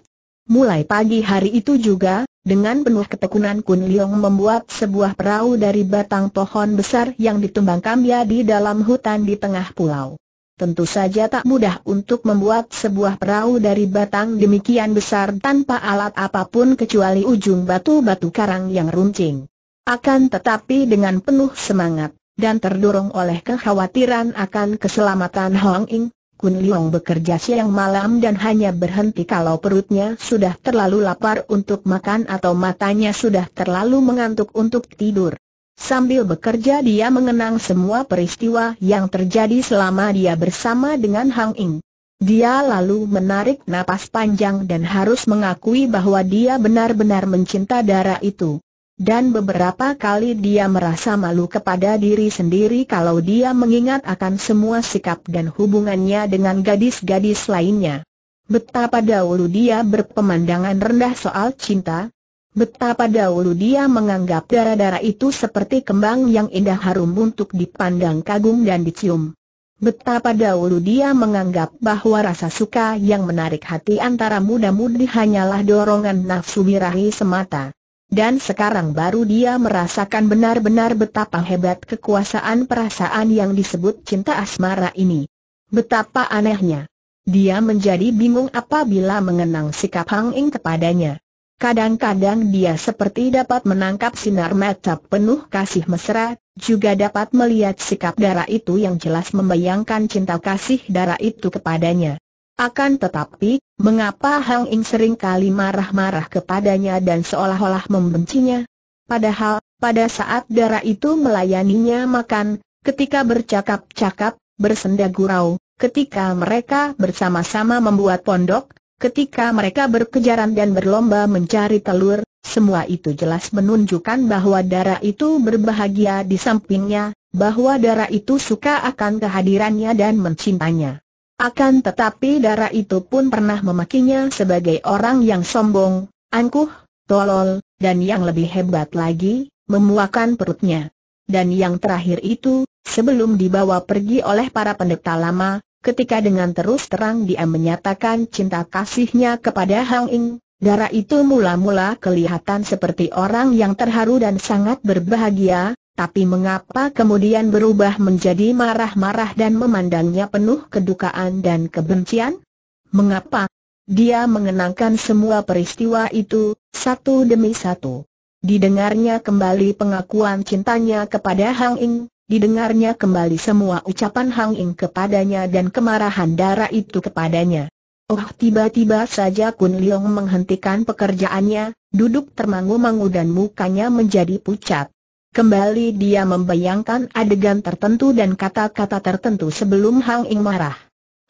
Mulai pagi hari itu juga, dengan penuh ketekunan Kun Leong membuat sebuah perahu dari batang pohon besar yang ditumbangkan dia di dalam hutan di tengah pulau. Tentu saja tak mudah untuk membuat sebuah perahu dari batang demikian besar tanpa alat apapun kecuali ujung batu-batu karang yang runcing. Akan tetapi dengan penuh semangat, dan terdorong oleh kekhawatiran akan keselamatan Hong Ing, Kun Liong bekerja siang malam dan hanya berhenti kalau perutnya sudah terlalu lapar untuk makan atau matanya sudah terlalu mengantuk untuk tidur. Sambil bekerja dia mengenang semua peristiwa yang terjadi selama dia bersama dengan Hang Ing. Dia lalu menarik napas panjang dan harus mengakui bahwa dia benar-benar mencinta darah itu dan beberapa kali dia merasa malu kepada diri sendiri kalau dia mengingat akan semua sikap dan hubungannya dengan gadis-gadis lainnya. Betapa dahulu dia berpemandangan rendah soal cinta, betapa dahulu dia menganggap darah-darah itu seperti kembang yang indah harum untuk dipandang kagum dan dicium. Betapa dahulu dia menganggap bahwa rasa suka yang menarik hati antara muda-mudi hanyalah dorongan nafsu birahi semata dan sekarang baru dia merasakan benar-benar betapa hebat kekuasaan perasaan yang disebut cinta asmara ini. Betapa anehnya. Dia menjadi bingung apabila mengenang sikap Hang Ing kepadanya. Kadang-kadang dia seperti dapat menangkap sinar mata penuh kasih mesra, juga dapat melihat sikap darah itu yang jelas membayangkan cinta kasih darah itu kepadanya. Akan tetapi, mengapa Hang Ing sering kali marah-marah kepadanya dan seolah-olah membencinya? Padahal, pada saat darah itu melayaninya makan, ketika bercakap-cakap, bersenda gurau, ketika mereka bersama-sama membuat pondok, ketika mereka berkejaran dan berlomba mencari telur, semua itu jelas menunjukkan bahwa darah itu berbahagia di sampingnya, bahwa darah itu suka akan kehadirannya dan mencintanya. Akan tetapi darah itu pun pernah memakinya sebagai orang yang sombong, angkuh, tolol, dan yang lebih hebat lagi, memuakan perutnya. Dan yang terakhir itu, sebelum dibawa pergi oleh para pendeta lama, ketika dengan terus terang dia menyatakan cinta kasihnya kepada Hang Ing, darah itu mula-mula kelihatan seperti orang yang terharu dan sangat berbahagia, tapi mengapa kemudian berubah menjadi marah-marah dan memandangnya penuh kedukaan dan kebencian? Mengapa? Dia mengenangkan semua peristiwa itu, satu demi satu. Didengarnya kembali pengakuan cintanya kepada Hang Ing, didengarnya kembali semua ucapan Hang Ing kepadanya dan kemarahan darah itu kepadanya. Oh tiba-tiba saja Kun Leong menghentikan pekerjaannya, duduk termangu-mangu dan mukanya menjadi pucat. Kembali dia membayangkan adegan tertentu dan kata-kata tertentu sebelum Hang Ing marah.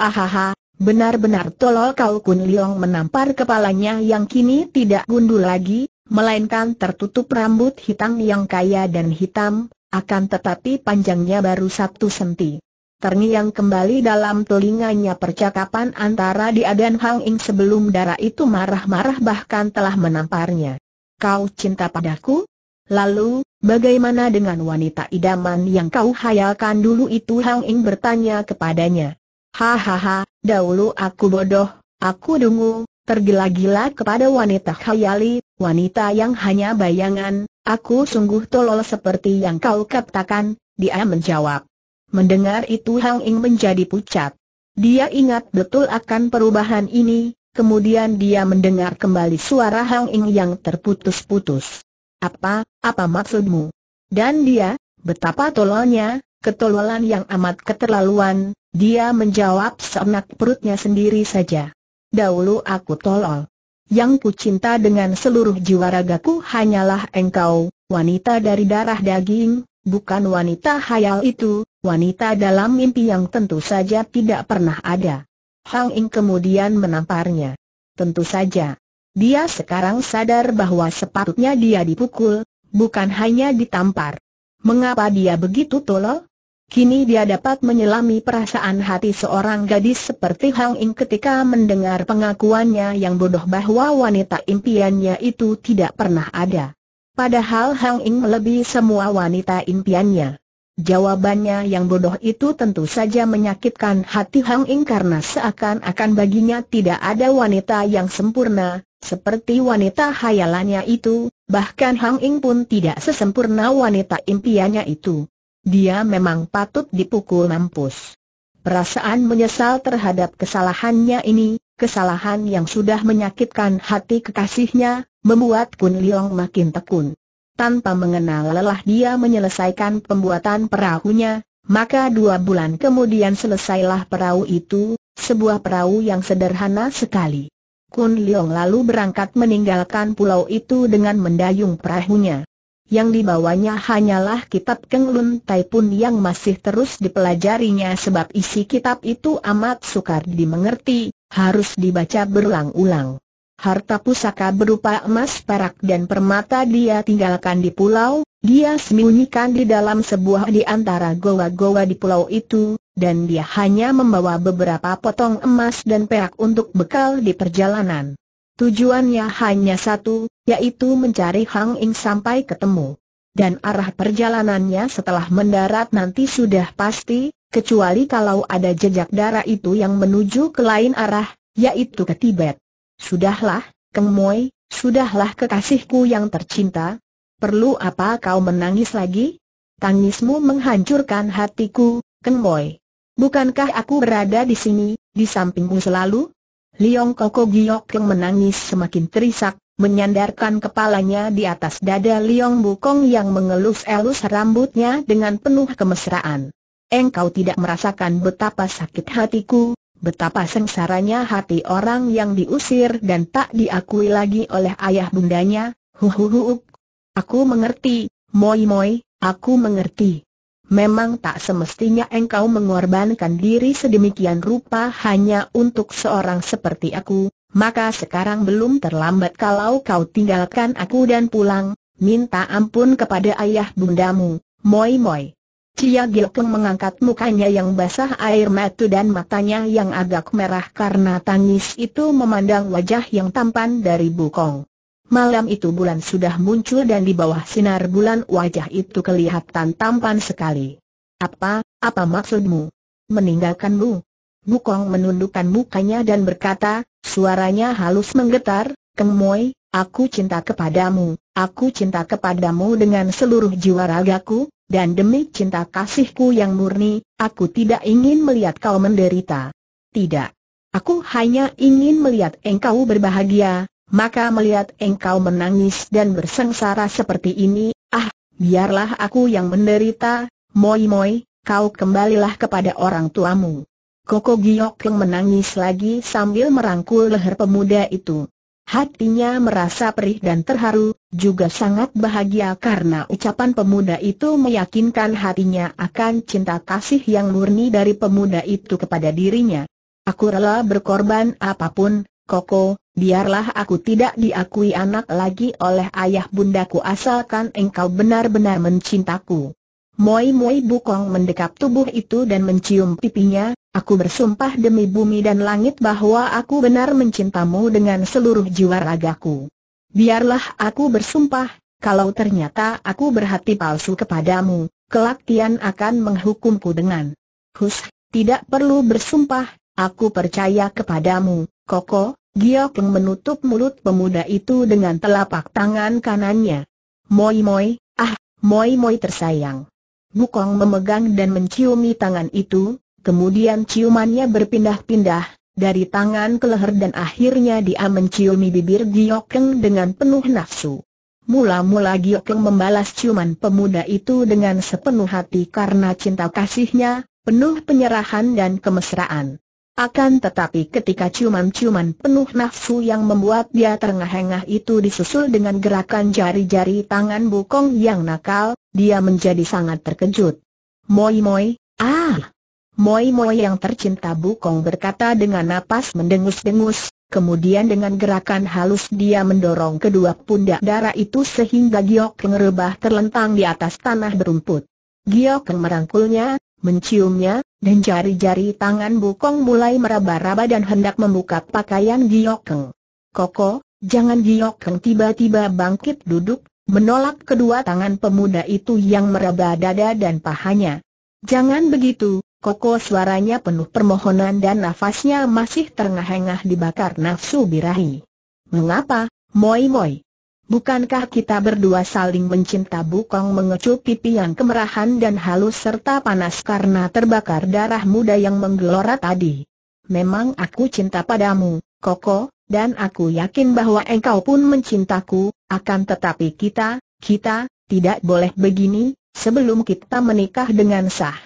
Ahaha, benar-benar tolol kau Kun Liong menampar kepalanya yang kini tidak gundul lagi, melainkan tertutup rambut hitam yang kaya dan hitam, akan tetapi panjangnya baru satu senti. Terngiang kembali dalam telinganya percakapan antara dia dan Hang Ing sebelum darah itu marah-marah bahkan telah menamparnya. Kau cinta padaku? Lalu, bagaimana dengan wanita idaman yang kau hayalkan dulu itu Hang Ing bertanya kepadanya. Hahaha, dahulu aku bodoh, aku dungu, tergila-gila kepada wanita khayali, wanita yang hanya bayangan, aku sungguh tolol seperti yang kau katakan, dia menjawab. Mendengar itu Hang Ing menjadi pucat. Dia ingat betul akan perubahan ini, kemudian dia mendengar kembali suara Hang Ing yang terputus-putus. Apa, apa maksudmu? Dan dia, betapa tololnya, ketololan yang amat keterlaluan, dia menjawab seenak perutnya sendiri saja. Dahulu aku tolol. Yang ku cinta dengan seluruh jiwa ragaku hanyalah engkau, wanita dari darah daging, bukan wanita hayal itu, wanita dalam mimpi yang tentu saja tidak pernah ada. Hang Ing kemudian menamparnya. Tentu saja, dia sekarang sadar bahwa sepatutnya dia dipukul, bukan hanya ditampar. Mengapa dia begitu tolol? Kini dia dapat menyelami perasaan hati seorang gadis seperti Hang Ing ketika mendengar pengakuannya yang bodoh bahwa wanita impiannya itu tidak pernah ada. Padahal Hang Ing lebih semua wanita impiannya. Jawabannya yang bodoh itu tentu saja menyakitkan hati Hang Ing karena seakan-akan baginya tidak ada wanita yang sempurna, seperti wanita hayalannya itu, bahkan Hang Ing pun tidak sesempurna wanita impiannya itu. Dia memang patut dipukul mampus. Perasaan menyesal terhadap kesalahannya ini, kesalahan yang sudah menyakitkan hati kekasihnya, membuat Kun Liong makin tekun. Tanpa mengenal lelah dia menyelesaikan pembuatan perahunya, maka dua bulan kemudian selesailah perahu itu, sebuah perahu yang sederhana sekali. Kun Leong lalu berangkat meninggalkan pulau itu dengan mendayung perahunya. Yang dibawanya hanyalah kitab Keng Lun Tai Pun yang masih terus dipelajarinya sebab isi kitab itu amat sukar dimengerti, harus dibaca berulang-ulang. Harta pusaka berupa emas perak dan permata dia tinggalkan di pulau, dia sembunyikan di dalam sebuah di antara goa-goa di pulau itu, dan dia hanya membawa beberapa potong emas dan perak untuk bekal di perjalanan. Tujuannya hanya satu, yaitu mencari Hang Ing sampai ketemu. Dan arah perjalanannya setelah mendarat nanti sudah pasti, kecuali kalau ada jejak darah itu yang menuju ke lain arah, yaitu ke Tibet. Sudahlah, Keng Moi, sudahlah kekasihku yang tercinta. Perlu apa kau menangis lagi? Tangismu menghancurkan hatiku, Keng Moi. Bukankah aku berada di sini, di sampingmu selalu? Liong Koko Giok yang menangis semakin terisak, menyandarkan kepalanya di atas dada Liong Bukong yang mengelus-elus rambutnya dengan penuh kemesraan. Engkau tidak merasakan betapa sakit hatiku, betapa sengsaranya hati orang yang diusir dan tak diakui lagi oleh ayah bundanya, huhuhuuk. Aku mengerti, moi moi, aku mengerti memang tak semestinya engkau mengorbankan diri sedemikian rupa hanya untuk seorang seperti aku, maka sekarang belum terlambat kalau kau tinggalkan aku dan pulang, minta ampun kepada ayah bundamu, moi moi. Cia Giokeng mengangkat mukanya yang basah air mata dan matanya yang agak merah karena tangis itu memandang wajah yang tampan dari Bukong. Malam itu bulan sudah muncul dan di bawah sinar bulan wajah itu kelihatan tampan sekali. Apa, apa maksudmu? Meninggalkanmu? Bukong menundukkan mukanya dan berkata, suaranya halus menggetar, keng Kemoy, aku cinta kepadamu, aku cinta kepadamu dengan seluruh jiwa ragaku, dan demi cinta kasihku yang murni, aku tidak ingin melihat kau menderita. Tidak. Aku hanya ingin melihat engkau berbahagia, maka melihat engkau menangis dan bersengsara seperti ini, ah, biarlah aku yang menderita, moi moi, kau kembalilah kepada orang tuamu. Koko Giok yang menangis lagi sambil merangkul leher pemuda itu. Hatinya merasa perih dan terharu, juga sangat bahagia karena ucapan pemuda itu meyakinkan hatinya akan cinta kasih yang murni dari pemuda itu kepada dirinya. Aku rela berkorban apapun, Koko, biarlah aku tidak diakui anak lagi oleh ayah bundaku asalkan engkau benar-benar mencintaku. Moi-moi bukong mendekap tubuh itu dan mencium pipinya, aku bersumpah demi bumi dan langit bahwa aku benar mencintamu dengan seluruh jiwa ragaku. Biarlah aku bersumpah, kalau ternyata aku berhati palsu kepadamu, kelak Tian akan menghukumku dengan. Hus, tidak perlu bersumpah, aku percaya kepadamu, Koko, Gio Keng menutup mulut pemuda itu dengan telapak tangan kanannya. Moi moi, ah, moi moi tersayang. Bukong memegang dan menciumi tangan itu, kemudian ciumannya berpindah-pindah, dari tangan ke leher dan akhirnya dia menciumi bibir Giokeng dengan penuh nafsu. Mula-mula Giokeng membalas ciuman pemuda itu dengan sepenuh hati karena cinta kasihnya, penuh penyerahan dan kemesraan. Akan tetapi ketika ciuman-ciuman penuh nafsu yang membuat dia terengah-engah itu disusul dengan gerakan jari-jari tangan bukong yang nakal, dia menjadi sangat terkejut. Moi-moi, ah! Moi-moi yang tercinta bukong berkata dengan napas mendengus-dengus, kemudian dengan gerakan halus dia mendorong kedua pundak darah itu sehingga giok ngerebah terlentang di atas tanah berumput. Giok merangkulnya, menciumnya, dan jari-jari tangan Bukong mulai meraba-raba dan hendak membuka pakaian Giokeng. Koko, jangan Giokeng tiba-tiba bangkit duduk, menolak kedua tangan pemuda itu yang meraba dada dan pahanya. Jangan begitu, Koko suaranya penuh permohonan dan nafasnya masih terengah-engah dibakar nafsu birahi. Mengapa, Moi Moi? Bukankah kita berdua saling mencinta Bukong mengecup pipi yang kemerahan dan halus serta panas karena terbakar darah muda yang menggelora tadi? Memang aku cinta padamu, Koko, dan aku yakin bahwa engkau pun mencintaku, akan tetapi kita, kita, tidak boleh begini, sebelum kita menikah dengan sah.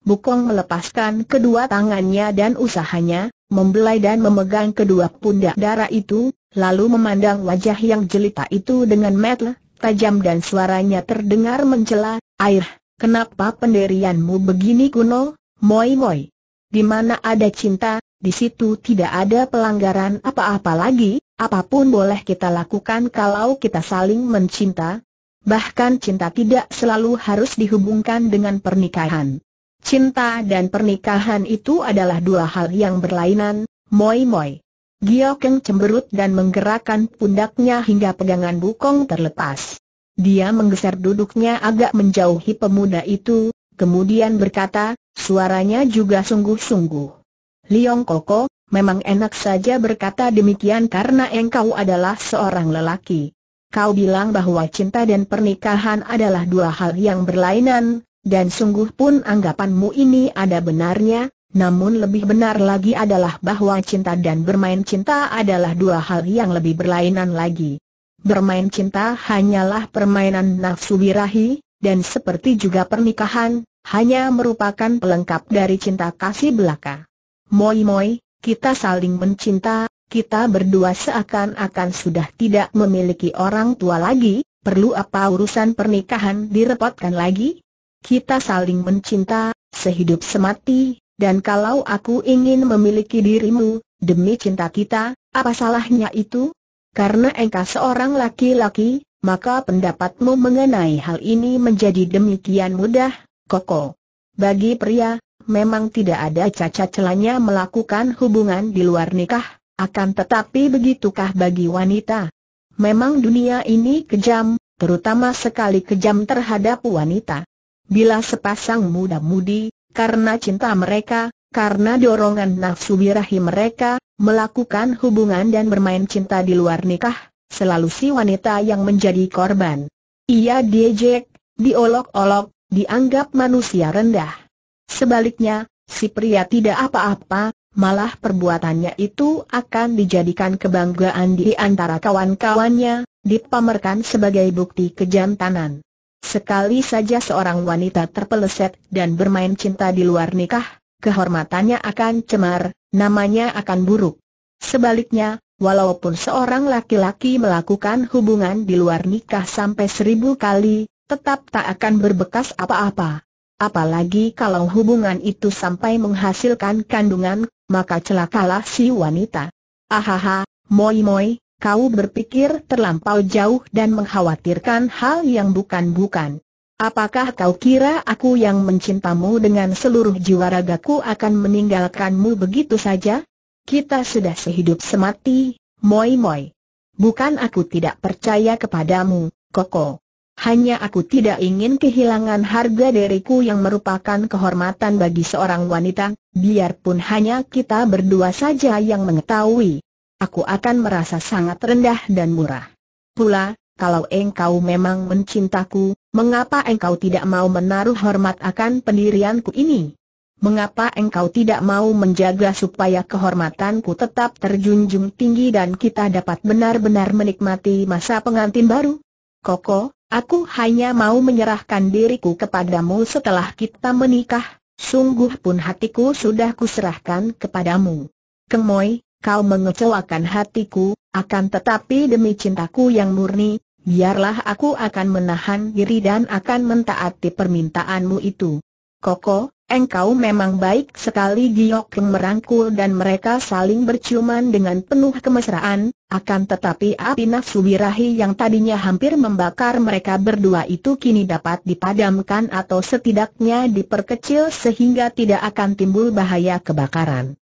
Bukong melepaskan kedua tangannya dan usahanya, membelai dan memegang kedua pundak darah itu, lalu memandang wajah yang jelita itu dengan metel, tajam dan suaranya terdengar mencela, Air, kenapa penderianmu begini kuno, moi-moi? Di mana ada cinta, di situ tidak ada pelanggaran apa-apa lagi, apapun boleh kita lakukan kalau kita saling mencinta. Bahkan cinta tidak selalu harus dihubungkan dengan pernikahan. Cinta dan pernikahan itu adalah dua hal yang berlainan, moi-moi. Gio Keng cemberut dan menggerakkan pundaknya hingga pegangan bukong terlepas. Dia menggeser duduknya agak menjauhi pemuda itu, kemudian berkata, suaranya juga sungguh-sungguh. Liong Koko, memang enak saja berkata demikian karena engkau adalah seorang lelaki. Kau bilang bahwa cinta dan pernikahan adalah dua hal yang berlainan, dan sungguh pun anggapanmu ini ada benarnya, namun lebih benar lagi adalah bahwa cinta dan bermain cinta adalah dua hal yang lebih berlainan lagi. Bermain cinta hanyalah permainan nafsu birahi, dan seperti juga pernikahan, hanya merupakan pelengkap dari cinta kasih belaka. Moi-moi, kita saling mencinta, kita berdua seakan-akan sudah tidak memiliki orang tua lagi, perlu apa urusan pernikahan direpotkan lagi? Kita saling mencinta, sehidup semati, dan kalau aku ingin memiliki dirimu, demi cinta kita, apa salahnya itu? Karena engkau seorang laki-laki, maka pendapatmu mengenai hal ini menjadi demikian mudah, Koko. Bagi pria, memang tidak ada cacat celanya melakukan hubungan di luar nikah, akan tetapi begitukah bagi wanita? Memang dunia ini kejam, terutama sekali kejam terhadap wanita. Bila sepasang muda-mudi, karena cinta mereka, karena dorongan nafsu birahi mereka, melakukan hubungan dan bermain cinta di luar nikah, selalu si wanita yang menjadi korban. Ia diejek, diolok-olok, dianggap manusia rendah. Sebaliknya, si pria tidak apa-apa, malah perbuatannya itu akan dijadikan kebanggaan di antara kawan-kawannya, dipamerkan sebagai bukti kejantanan. Sekali saja seorang wanita terpeleset dan bermain cinta di luar nikah, kehormatannya akan cemar, namanya akan buruk. Sebaliknya, walaupun seorang laki-laki melakukan hubungan di luar nikah sampai seribu kali, tetap tak akan berbekas apa-apa. Apalagi kalau hubungan itu sampai menghasilkan kandungan, maka celakalah si wanita. Ahaha, moi moi, kau berpikir terlampau jauh dan mengkhawatirkan hal yang bukan-bukan. Apakah kau kira aku yang mencintamu dengan seluruh jiwa ragaku akan meninggalkanmu begitu saja? Kita sudah sehidup semati, moi-moi. Bukan aku tidak percaya kepadamu, Koko. Hanya aku tidak ingin kehilangan harga diriku yang merupakan kehormatan bagi seorang wanita, biarpun hanya kita berdua saja yang mengetahui aku akan merasa sangat rendah dan murah. Pula, kalau engkau memang mencintaku, mengapa engkau tidak mau menaruh hormat akan pendirianku ini? Mengapa engkau tidak mau menjaga supaya kehormatanku tetap terjunjung tinggi dan kita dapat benar-benar menikmati masa pengantin baru? Koko, aku hanya mau menyerahkan diriku kepadamu setelah kita menikah, sungguh pun hatiku sudah kuserahkan kepadamu. Kemoy, kau mengecewakan hatiku, akan tetapi demi cintaku yang murni, biarlah aku akan menahan diri dan akan mentaati permintaanmu itu. Koko, engkau memang baik sekali Giok yang merangkul dan mereka saling berciuman dengan penuh kemesraan, akan tetapi api nafsu birahi yang tadinya hampir membakar mereka berdua itu kini dapat dipadamkan atau setidaknya diperkecil sehingga tidak akan timbul bahaya kebakaran.